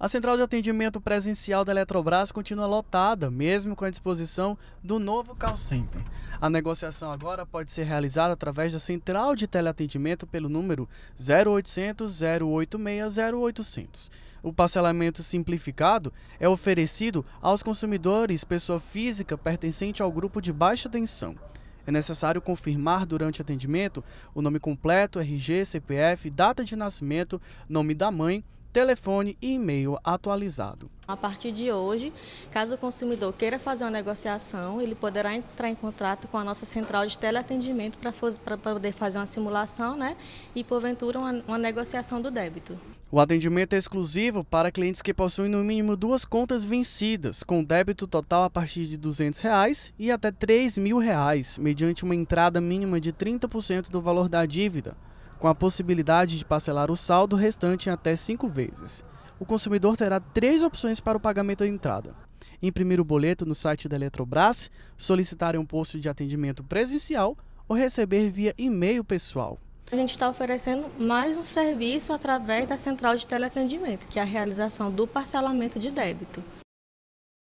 A central de atendimento presencial da Eletrobras continua lotada, mesmo com a disposição do novo call center. A negociação agora pode ser realizada através da central de teleatendimento pelo número 0800 086 0800. O parcelamento simplificado é oferecido aos consumidores pessoa física pertencente ao grupo de baixa tensão. É necessário confirmar durante atendimento o nome completo, RG, CPF, data de nascimento, nome da mãe telefone e e-mail atualizado. A partir de hoje, caso o consumidor queira fazer uma negociação, ele poderá entrar em contato com a nossa central de teleatendimento para poder fazer uma simulação né, e, porventura, uma, uma negociação do débito. O atendimento é exclusivo para clientes que possuem no mínimo duas contas vencidas, com débito total a partir de R$ 200 reais e até R$ 3 mil, reais, mediante uma entrada mínima de 30% do valor da dívida com a possibilidade de parcelar o saldo restante em até cinco vezes. O consumidor terá três opções para o pagamento da entrada: imprimir o boleto no site da Eletrobras, solicitar um posto de atendimento presencial ou receber via e-mail pessoal. A gente está oferecendo mais um serviço através da central de teleatendimento, que é a realização do parcelamento de débito.